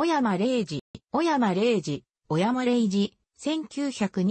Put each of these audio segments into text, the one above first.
小山玲二、小山玲二、小山玲二、1927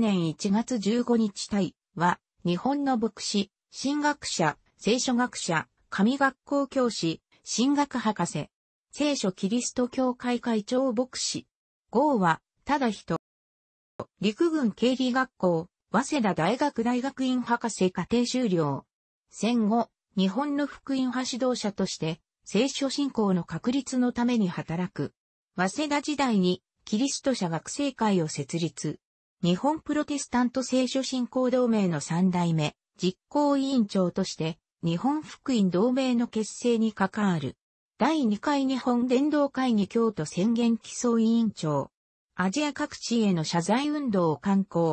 年1月15日体は、日本の牧師、神学者、聖書学者、神学校教師、神学博士、聖書キリスト教会会長牧師。号は、ただ人。陸軍経理学校、早稲田大学大学院博士課程修了。戦後、日本の福音派指導者として、聖書信仰の確立のために働く。早稲田時代にキリスト社学生会を設立。日本プロテスタント聖書信仰同盟の三代目、実行委員長として、日本福音同盟の結成に関わる。第2回日本伝道会議京都宣言基礎委員長。アジア各地への謝罪運動を刊行。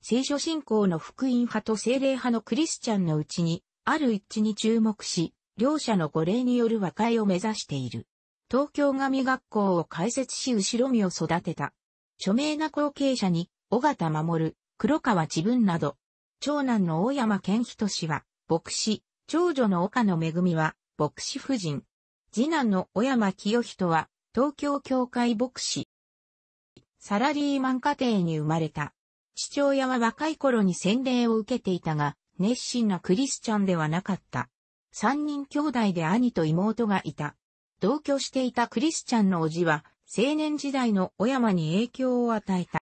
聖書信仰の福音派と精霊派のクリスチャンのうちに、ある一致に注目し、両者の護礼による和解を目指している。東京神学校を開設し後ろ身を育てた。著名な後継者に、尾形守、黒川自分など、長男の大山健人氏は、牧師、長女の岡野恵は、牧師夫人。次男の小山清人は、東京教会牧師。サラリーマン家庭に生まれた。父親は若い頃に洗礼を受けていたが、熱心なクリスチャンではなかった。三人兄弟で兄と妹がいた。同居していたクリスチャンの叔父は、青年時代の小山に影響を与えた。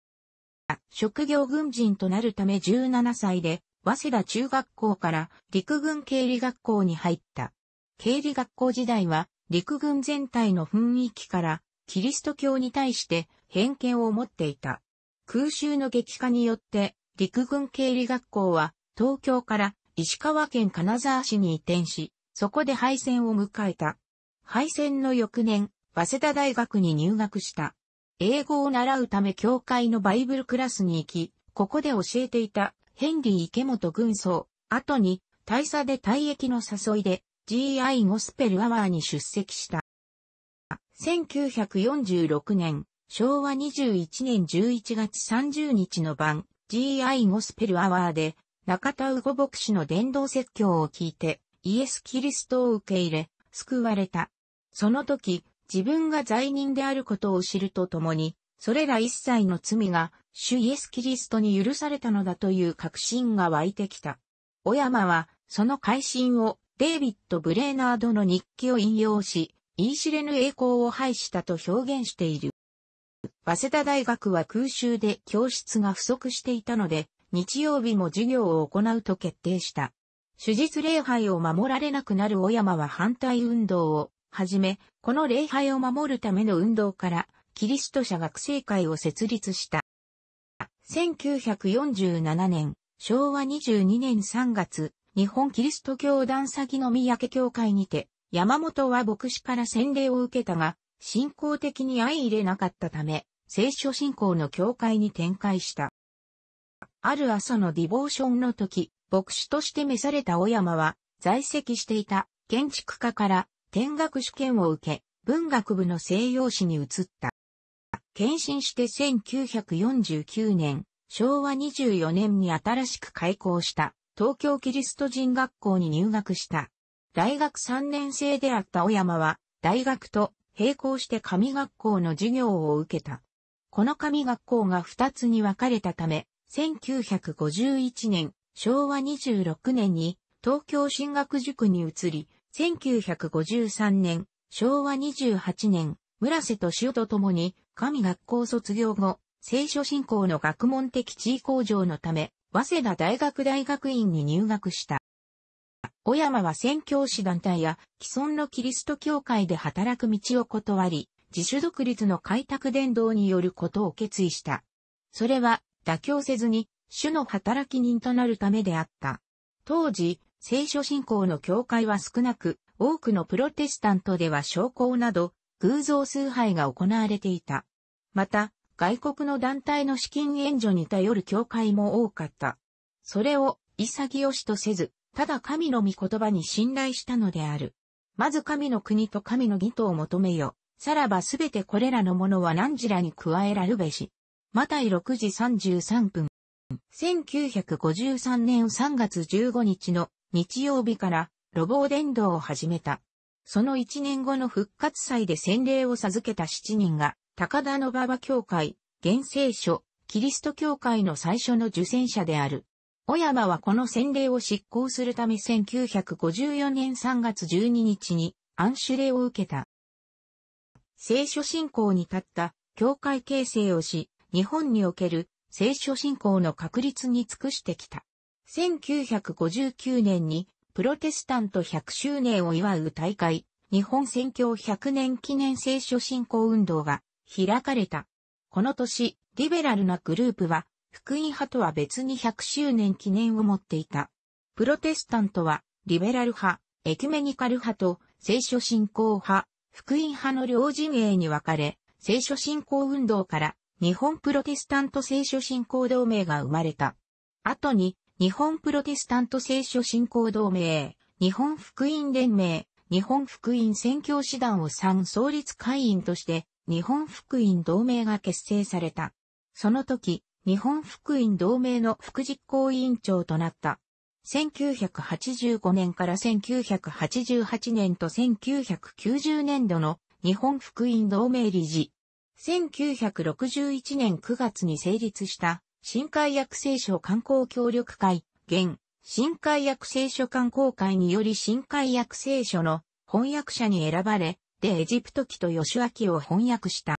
職業軍人となるため17歳で、早稲田中学校から陸軍経理学校に入った。経理学校時代は、陸軍全体の雰囲気から、キリスト教に対して偏見を持っていた。空襲の激化によって、陸軍経理学校は東京から石川県金沢市に移転し、そこで敗戦を迎えた。敗戦の翌年、早稲田大学に入学した。英語を習うため教会のバイブルクラスに行き、ここで教えていたヘンリー池本軍曹、後に大佐で退役の誘いで GI ゴスペルアワーに出席した。1946年、昭和21年11月30日の晩、GI ゴスペルアワーで中田右子牧師の伝道説教を聞いて、イエス・キリストを受け入れ、救われた。その時、自分が罪人であることを知るとともに、それら一切の罪が、主イエス・キリストに許されたのだという確信が湧いてきた。小山は、その改心を、デイビッド・ブレーナードの日記を引用し、言い知れぬ栄光を排したと表現している。早稲田大学は空襲で教室が不足していたので、日曜日も授業を行うと決定した。手術礼拝を守られなくなる小山は反対運動をはじめ、この礼拝を守るための運動から、キリスト社学生会を設立した。1947年、昭和22年3月、日本キリスト教団先の三宅教会にて、山本は牧師から洗礼を受けたが、信仰的に相入れなかったため、聖書信仰の教会に展開した。ある朝のディボーションの時、牧師として召された小山は、在籍していた建築家から天学試験を受け、文学部の西洋史に移った。献身して1949年、昭和24年に新しく開校した東京キリスト人学校に入学した。大学3年生であった小山は、大学と並行して神学校の授業を受けた。この神学校が2つに分かれたため、1951年、昭和26年に東京進学塾に移り、1953年、昭和28年、村瀬と夫と共に、神学校卒業後、聖書信仰の学問的地位向上のため、早稲田大学大学院に入学した。小山は宣教師団体や既存のキリスト教会で働く道を断り、自主独立の開拓伝道によることを決意した。それは妥協せずに、主の働き人となるためであった。当時、聖書信仰の教会は少なく、多くのプロテスタントでは証拠など、偶像崇拝が行われていた。また、外国の団体の資金援助に頼る教会も多かった。それを潔しとせず、ただ神の御言葉に信頼したのである。まず神の国と神の義とを求めよ。さらばすべてこれらのものは何時らに加えらるべし。マタイ6時33分。1953年3月15日の日曜日から路傍伝道を始めた。その1年後の復活祭で洗礼を授けた7人が、高田の馬場教会、現聖書、キリスト教会の最初の受選者である。小山はこの洗礼を執行するため1954年3月12日に暗種礼を受けた。聖書信仰に立った教会形成をし、日本における聖書信仰の確立に尽くしてきた。1959年にプロテスタント100周年を祝う大会、日本宣教100年記念聖書信仰運動が開かれた。この年、リベラルなグループは、福音派とは別に100周年記念を持っていた。プロテスタントは、リベラル派、エキュメニカル派と聖書信仰派、福音派の両陣営に分かれ、聖書信仰運動から日本プロテスタント聖書信仰同盟が生まれた。後に、日本プロテスタント聖書信仰同盟、日本福音連盟、日本福音宣教師団を参創立会員として、日本福音同盟が結成された。その時、日本福音同盟の副実行委員長となった。1985年から1988年と1990年度の日本福音同盟理事、1961年9月に成立した新海薬聖書観光協力会、現、新海薬聖書観光会により新海薬聖書の翻訳者に選ばれ、でエジプト記と吉明を翻訳した。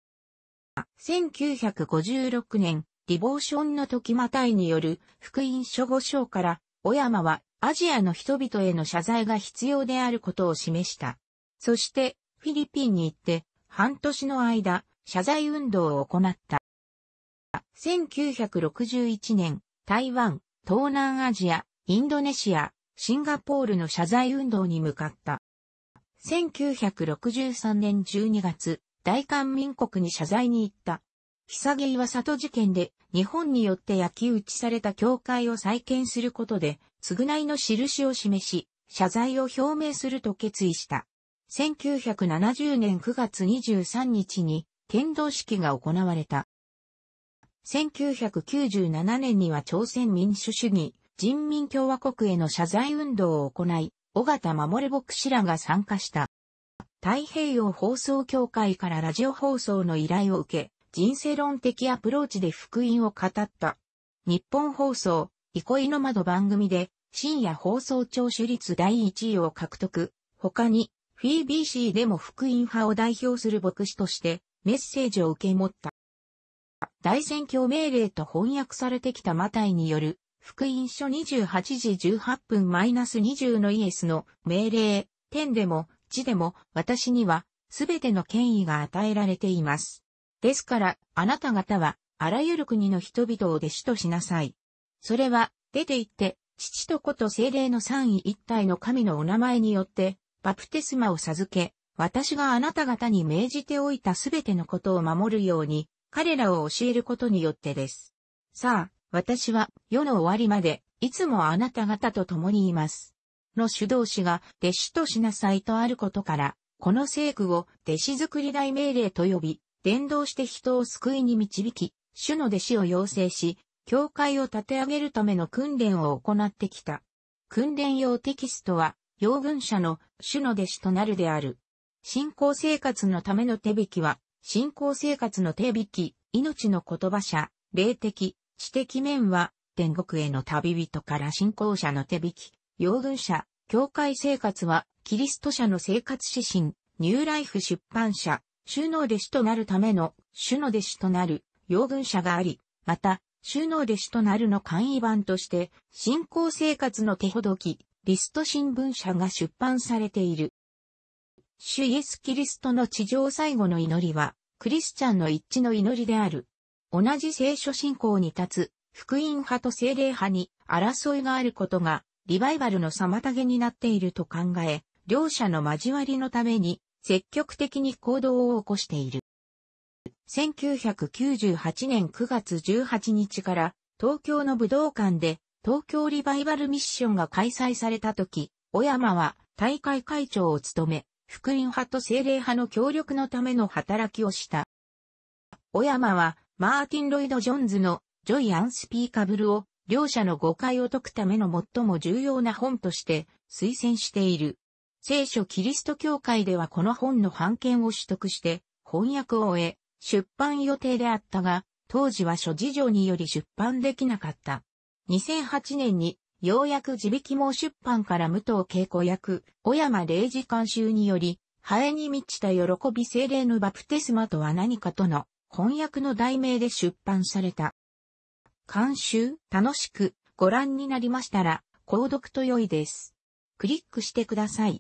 1956年、リボーションの時またいによる福音書5章から、小山はアジアの人々への謝罪が必要であることを示した。そして、フィリピンに行って、半年の間、謝罪運動を行った。1961年、台湾、東南アジア、インドネシア、シンガポールの謝罪運動に向かった。1963年12月、大韓民国に謝罪に行った。久毛岩里事件で日本によって焼き打ちされた教会を再建することで、償いの印を示し、謝罪を表明すると決意した。1970年9月23日に剣道式が行われた。1997年には朝鮮民主主義人民共和国への謝罪運動を行い、尾形守牧師らが参加した。太平洋放送協会からラジオ放送の依頼を受け、人生論的アプローチで福音を語った。日本放送、憩いの窓番組で深夜放送聴取率第1位を獲得。他に、フィー BC でも福音派を代表する牧師として、メッセージを受け持った。大宣教命令と翻訳されてきたマタイによる、福音書28時18分マイナス -20 のイエスの命令、天でも、地でも、私には、すべての権威が与えられています。ですから、あなた方は、あらゆる国の人々を弟子としなさい。それは、出て行って、父と子と精霊の三位一体の神のお名前によって、バプテスマを授け、私があなた方に命じておいたすべてのことを守るように、彼らを教えることによってです。さあ、私は世の終わりまで、いつもあなた方と共にいます。の主導師が弟子としなさいとあることから、この聖句を弟子作り大命令と呼び、伝道して人を救いに導き、主の弟子を養成し、教会を立て上げるための訓練を行ってきた。訓練用テキストは、養軍者の主の弟子となるである。信仰生活のための手引きは、信仰生活の手引き、命の言葉者、霊的、知的面は、天国への旅人から信仰者の手引き、養軍者、教会生活は、キリスト者の生活指針、ニューライフ出版社、主の弟子となるための、主の弟子となる、養軍者があり、また、主の弟子となるの簡易版として、信仰生活の手ほどき、リスト新聞社が出版されている。主イエス・キリストの地上最後の祈りは、クリスチャンの一致の祈りである。同じ聖書信仰に立つ、福音派と聖霊派に争いがあることが、リバイバルの妨げになっていると考え、両者の交わりのために、積極的に行動を起こしている。1998年9月18日から、東京の武道館で、東京リバイバルミッションが開催された時、小山は大会会長を務め、福音派と精霊派の協力のための働きをした。小山は、マーティン・ロイド・ジョンズの、ジョイ・アンスピーカブルを、両者の誤解を解くための最も重要な本として、推薦している。聖書キリスト教会ではこの本の版権を取得して、翻訳を終え、出版予定であったが、当時は諸事情により出版できなかった。2008年にようやく自引き網出版から武藤恵子役、小山礼二監修により、ハエに満ちた喜び精霊のバプテスマとは何かとの翻訳の題名で出版された。監修、楽しくご覧になりましたら、購読と良いです。クリックしてください。